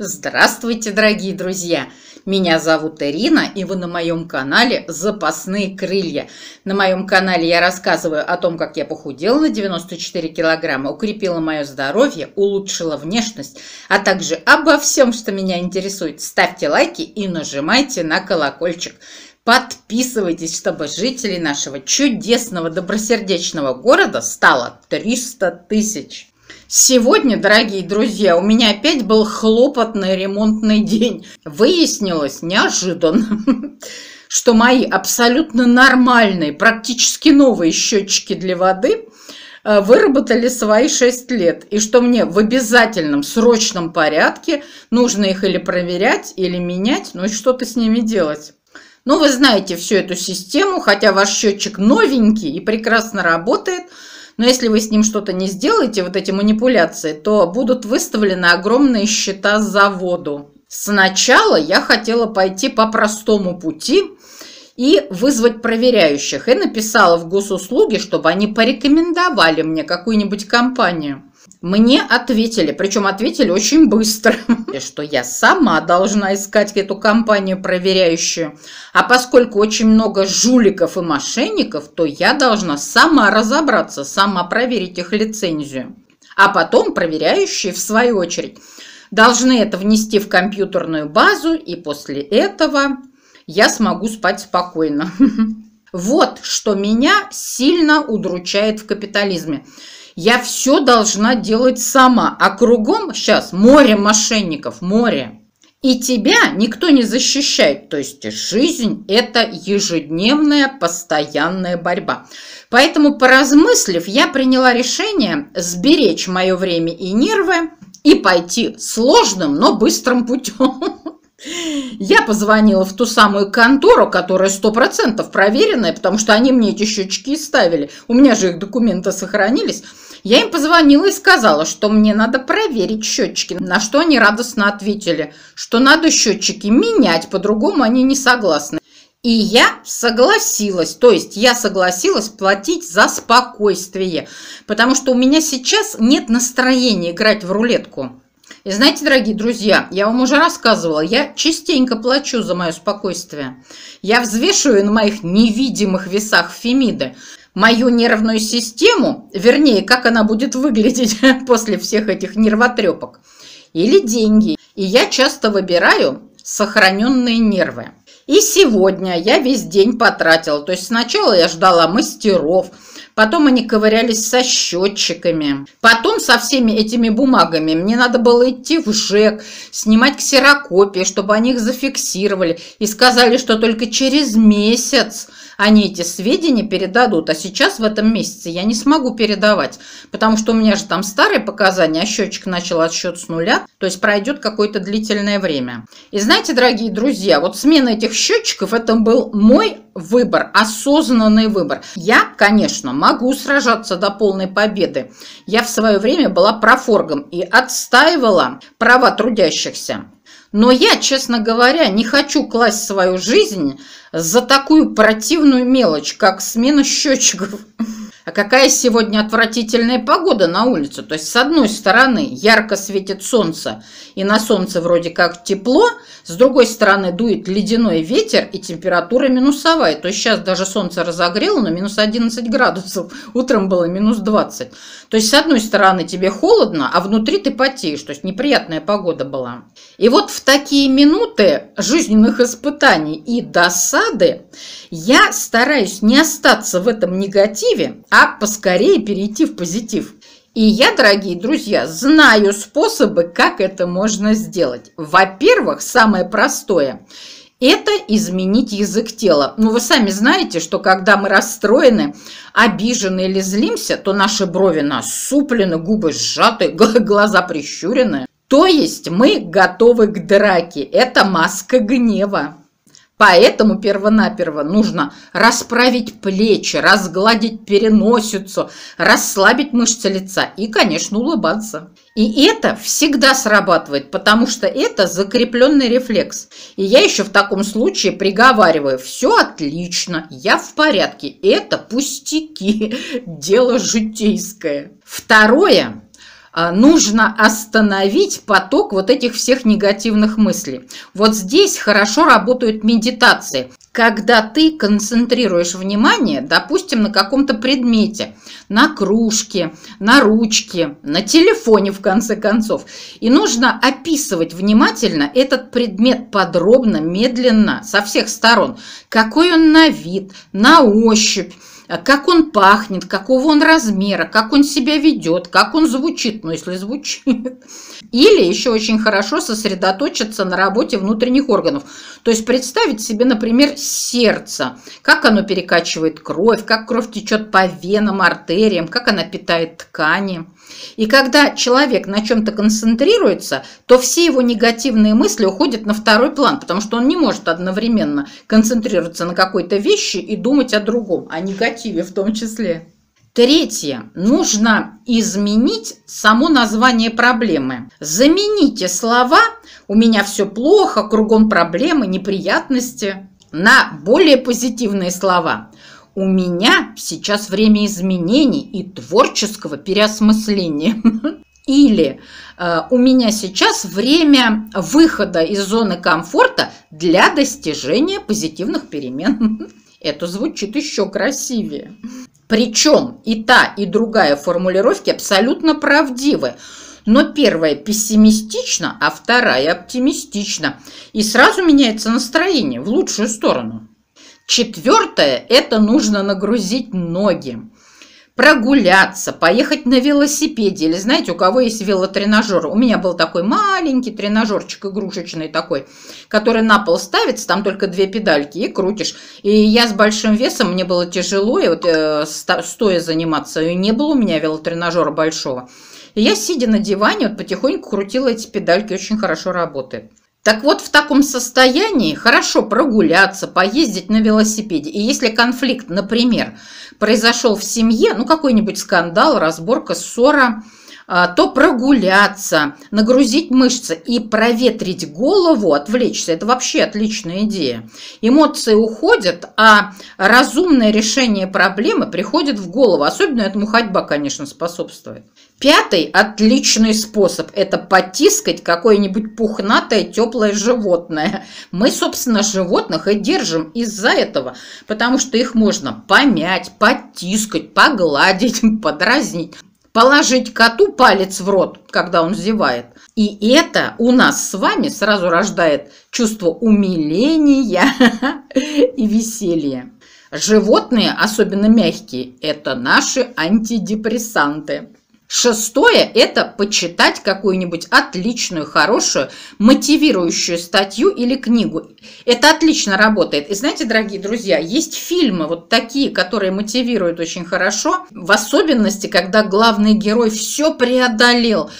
Здравствуйте, дорогие друзья! Меня зовут Ирина, и вы на моем канале «Запасные крылья». На моем канале я рассказываю о том, как я похудела на 94 килограмма, укрепила мое здоровье, улучшила внешность, а также обо всем, что меня интересует. Ставьте лайки и нажимайте на колокольчик. Подписывайтесь, чтобы жителей нашего чудесного добросердечного города стало 300 тысяч. Сегодня, дорогие друзья, у меня опять был хлопотный ремонтный день. Выяснилось неожиданно, что мои абсолютно нормальные, практически новые счетчики для воды э, выработали свои 6 лет, и что мне в обязательном срочном порядке нужно их или проверять, или менять, ну и что-то с ними делать. Ну, вы знаете всю эту систему, хотя ваш счетчик новенький и прекрасно работает – но если вы с ним что-то не сделаете, вот эти манипуляции, то будут выставлены огромные счета за воду. Сначала я хотела пойти по простому пути и вызвать проверяющих. И написала в госуслуги, чтобы они порекомендовали мне какую-нибудь компанию. Мне ответили, причем ответили очень быстро, что я сама должна искать эту компанию проверяющую. А поскольку очень много жуликов и мошенников, то я должна сама разобраться, сама проверить их лицензию. А потом проверяющие, в свою очередь, должны это внести в компьютерную базу, и после этого я смогу спать спокойно. Вот что меня сильно удручает в капитализме – я все должна делать сама, а кругом сейчас море мошенников, море. И тебя никто не защищает. То есть жизнь – это ежедневная, постоянная борьба. Поэтому, поразмыслив, я приняла решение сберечь мое время и нервы и пойти сложным, но быстрым путем. Я позвонила в ту самую контору, которая сто процентов проверенная, потому что они мне эти щечки ставили. У меня же их документы сохранились. Я им позвонила и сказала, что мне надо проверить счетчики, на что они радостно ответили, что надо счетчики менять, по-другому они не согласны. И я согласилась, то есть я согласилась платить за спокойствие, потому что у меня сейчас нет настроения играть в рулетку. И знаете, дорогие друзья, я вам уже рассказывала, я частенько плачу за мое спокойствие. Я взвешиваю на моих невидимых весах Фемиды мою нервную систему, вернее, как она будет выглядеть после всех этих нервотрепок, или деньги. И я часто выбираю сохраненные нервы. И сегодня я весь день потратила. То есть сначала я ждала мастеров – потом они ковырялись со счетчиками, потом со всеми этими бумагами мне надо было идти в ЖЭК, снимать ксерокопии, чтобы они их зафиксировали и сказали, что только через месяц они эти сведения передадут, а сейчас в этом месяце я не смогу передавать, потому что у меня же там старые показания, а счетчик начал отсчет с нуля, то есть пройдет какое-то длительное время. И знаете, дорогие друзья, вот смена этих счетчиков, это был мой выбор, осознанный выбор. Я, конечно, могу сражаться до полной победы. Я в свое время была профоргом и отстаивала права трудящихся. Но я, честно говоря, не хочу класть свою жизнь за такую противную мелочь, как смена счетчиков. А какая сегодня отвратительная погода на улице. То есть, с одной стороны, ярко светит солнце, и на солнце вроде как тепло, с другой стороны, дует ледяной ветер, и температура минусовая. То есть, сейчас даже солнце разогрело, но минус 11 градусов. Утром было минус 20. То есть, с одной стороны, тебе холодно, а внутри ты потеешь. То есть, неприятная погода была. И вот в такие минуты жизненных испытаний и досады я стараюсь не остаться в этом негативе, а а поскорее перейти в позитив. И я, дорогие друзья, знаю способы, как это можно сделать. Во-первых, самое простое – это изменить язык тела. Ну, вы сами знаете, что когда мы расстроены, обижены или злимся, то наши брови насуплены, губы сжаты, глаза прищурены. То есть мы готовы к драке. Это маска гнева. Поэтому первонаперво нужно расправить плечи, разгладить переносицу, расслабить мышцы лица и, конечно, улыбаться. И это всегда срабатывает, потому что это закрепленный рефлекс. И я еще в таком случае приговариваю, все отлично, я в порядке, это пустяки, дело житейское. Второе а, нужно остановить поток вот этих всех негативных мыслей. Вот здесь хорошо работают медитации, когда ты концентрируешь внимание, допустим, на каком-то предмете, на кружке, на ручке, на телефоне, в конце концов. И нужно описывать внимательно этот предмет подробно, медленно, со всех сторон. Какой он на вид, на ощупь, а как он пахнет, какого он размера, как он себя ведет, как он звучит, ну если звучит. Или еще очень хорошо сосредоточиться на работе внутренних органов. То есть представить себе, например, сердце, как оно перекачивает кровь, как кровь течет по венам, артериям, как она питает ткани. И когда человек на чем-то концентрируется, то все его негативные мысли уходят на второй план, потому что он не может одновременно концентрироваться на какой-то вещи и думать о другом, о негативе в том числе. Третье. Нужно изменить само название проблемы. Замените слова «у меня все плохо», «кругом проблемы», «неприятности» на более позитивные слова – у меня сейчас время изменений и творческого переосмысления. Или э, у меня сейчас время выхода из зоны комфорта для достижения позитивных перемен. Это звучит еще красивее. Причем и та, и другая формулировки абсолютно правдивы. Но первая пессимистична, а вторая оптимистична. И сразу меняется настроение в лучшую сторону. Четвертое – это нужно нагрузить ноги, прогуляться, поехать на велосипеде. Или знаете, у кого есть велотренажер? У меня был такой маленький тренажерчик игрушечный такой, который на пол ставится, там только две педальки и крутишь. И я с большим весом, мне было тяжело, и вот э, стоя заниматься, и не было у меня велотренажера большого. И я, сидя на диване, вот потихоньку крутила эти педальки, очень хорошо работает. Так вот, в таком состоянии хорошо прогуляться, поездить на велосипеде. И если конфликт, например, произошел в семье, ну какой-нибудь скандал, разборка, ссора – а, то прогуляться, нагрузить мышцы и проветрить голову, отвлечься. Это вообще отличная идея. Эмоции уходят, а разумное решение проблемы приходит в голову. Особенно этому ходьба, конечно, способствует. Пятый отличный способ – это потискать какое-нибудь пухнатое теплое животное. Мы, собственно, животных и держим из-за этого, потому что их можно помять, потискать, погладить, подразнить положить коту палец в рот, когда он зевает. И это у нас с вами сразу рождает чувство умиления и веселья. Животные, особенно мягкие, это наши антидепрессанты. Шестое – это почитать какую-нибудь отличную, хорошую, мотивирующую статью или книгу. Это отлично работает. И знаете, дорогие друзья, есть фильмы вот такие, которые мотивируют очень хорошо, в особенности, когда главный герой все преодолел,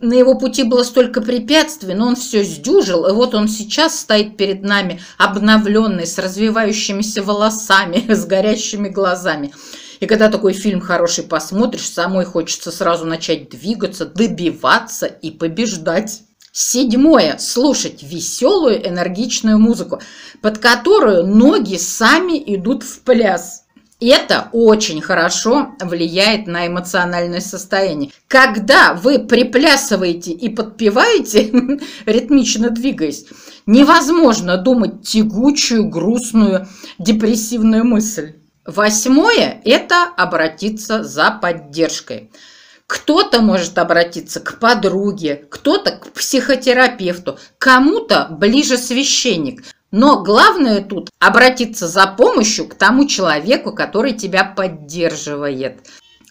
на его пути было столько препятствий, но он все сдюжил, и вот он сейчас стоит перед нами обновленный, с развивающимися волосами, с горящими глазами. И когда такой фильм хороший посмотришь, самой хочется сразу начать двигаться, добиваться и побеждать. Седьмое. Слушать веселую, энергичную музыку, под которую ноги сами идут в пляс. Это очень хорошо влияет на эмоциональное состояние. Когда вы приплясываете и подпеваете, ритмично двигаясь, невозможно думать тягучую, грустную, депрессивную мысль. Восьмое – это обратиться за поддержкой. Кто-то может обратиться к подруге, кто-то к психотерапевту, кому-то ближе священник. Но главное тут – обратиться за помощью к тому человеку, который тебя поддерживает.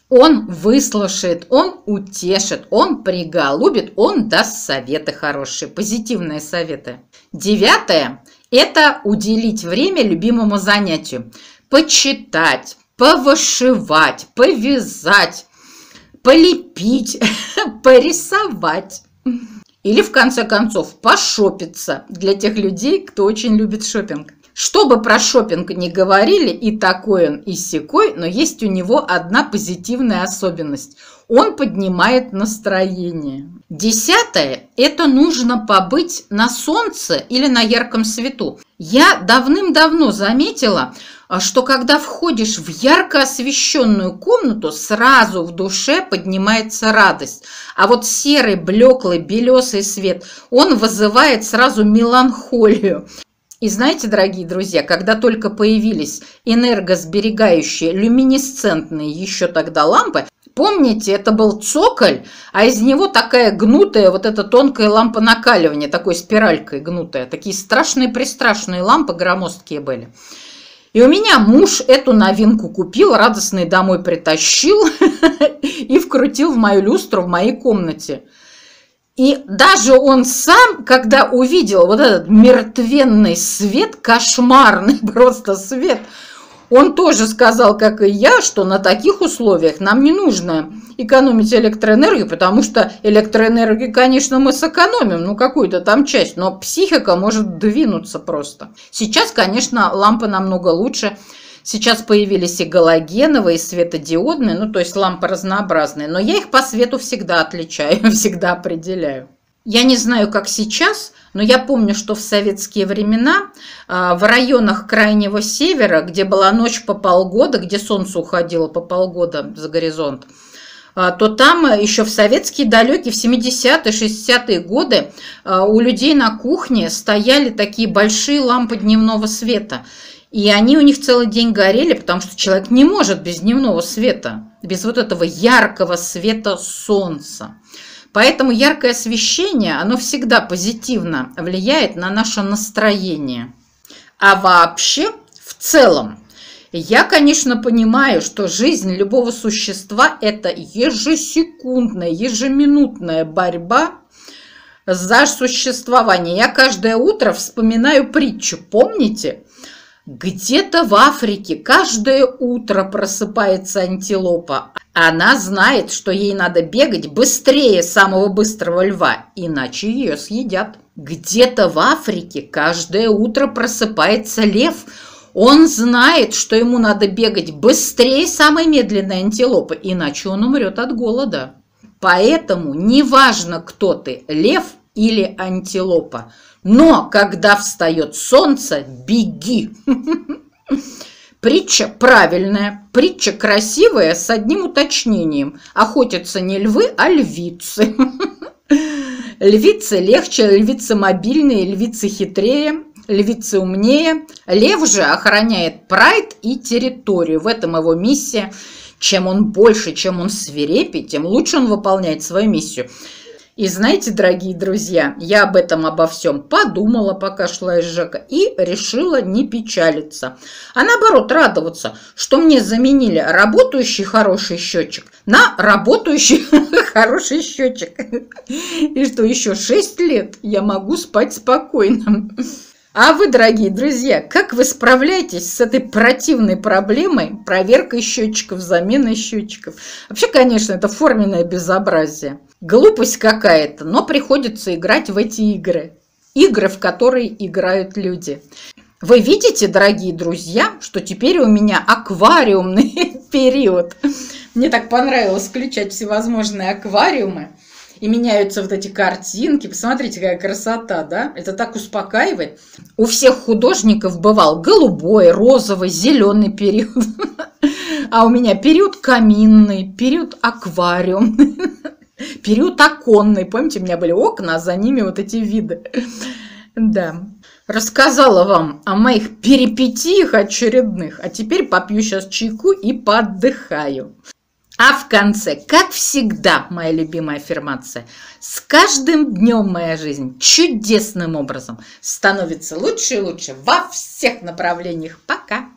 Он выслушает, он утешит, он приголубит, он даст советы хорошие, позитивные советы. Девятое – это уделить время любимому занятию почитать, повышивать, повязать, полепить, порисовать. Или, в конце концов, пошопиться для тех людей, кто очень любит шопинг. Что бы про шопинг не говорили, и такой он, и секой, но есть у него одна позитивная особенность. Он поднимает настроение. Десятое – это нужно побыть на солнце или на ярком свету. Я давным-давно заметила, а что когда входишь в ярко освещенную комнату, сразу в душе поднимается радость. А вот серый, блеклый, белесый свет, он вызывает сразу меланхолию. И знаете, дорогие друзья, когда только появились энергосберегающие, люминесцентные еще тогда лампы, помните, это был цоколь, а из него такая гнутая, вот эта тонкая лампа накаливания, такой спиралькой гнутая. Такие страшные-престрашные лампы громоздкие были. И у меня муж эту новинку купил, радостный домой притащил и вкрутил в мою люстру в моей комнате. И даже он сам, когда увидел вот этот мертвенный свет, кошмарный просто свет – он тоже сказал, как и я, что на таких условиях нам не нужно экономить электроэнергию, потому что электроэнергию, конечно, мы сэкономим, ну какую-то там часть, но психика может двинуться просто. Сейчас, конечно, лампы намного лучше. Сейчас появились и галогеновые, и светодиодные, ну то есть лампы разнообразные, но я их по свету всегда отличаю, всегда определяю. Я не знаю, как сейчас, но я помню, что в советские времена а, в районах Крайнего Севера, где была ночь по полгода, где солнце уходило по полгода за горизонт, а, то там а, еще в советские далекие, в 70-е, 60-е годы у людей на кухне стояли такие большие лампы дневного света. И они у них целый день горели, потому что человек не может без дневного света, без вот этого яркого света солнца. Поэтому яркое освещение, оно всегда позитивно влияет на наше настроение. А вообще, в целом, я, конечно, понимаю, что жизнь любого существа – это ежесекундная, ежеминутная борьба за существование. Я каждое утро вспоминаю притчу, помните? Где-то в Африке каждое утро просыпается антилопа. Она знает, что ей надо бегать быстрее самого быстрого льва, иначе ее съедят. Где-то в Африке каждое утро просыпается лев. Он знает, что ему надо бегать быстрее самой медленной антилопы, иначе он умрет от голода. Поэтому неважно, кто ты, лев или антилопа, но когда встает солнце, беги. Притча правильная, притча красивая, с одним уточнением. Охотятся не львы, а львицы. Львицы легче, львицы мобильные, львицы хитрее, львицы умнее. Лев же охраняет прайд и территорию. В этом его миссия. Чем он больше, чем он свирепий, тем лучше он выполняет свою миссию. И знаете, дорогие друзья, я об этом обо всем подумала, пока шла из ЖЭКа, и решила не печалиться, а наоборот радоваться, что мне заменили работающий хороший счетчик на работающий хороший счетчик. И что еще 6 лет я могу спать спокойно. А вы, дорогие друзья, как вы справляетесь с этой противной проблемой проверкой счетчиков, замены счетчиков? Вообще, конечно, это форменное безобразие. Глупость какая-то, но приходится играть в эти игры. Игры, в которые играют люди. Вы видите, дорогие друзья, что теперь у меня аквариумный период. Мне так понравилось включать всевозможные аквариумы. И меняются вот эти картинки. Посмотрите, какая красота, да? Это так успокаивает. У всех художников бывал голубой, розовый, зеленый период. А у меня период каминный, период аквариумный. Период оконный. Помните, у меня были окна, а за ними вот эти виды. Да. Рассказала вам о моих перипетиях очередных. А теперь попью сейчас чайку и поддыхаю. А в конце, как всегда, моя любимая аффирмация. С каждым днем моя жизнь чудесным образом становится лучше и лучше во всех направлениях. Пока!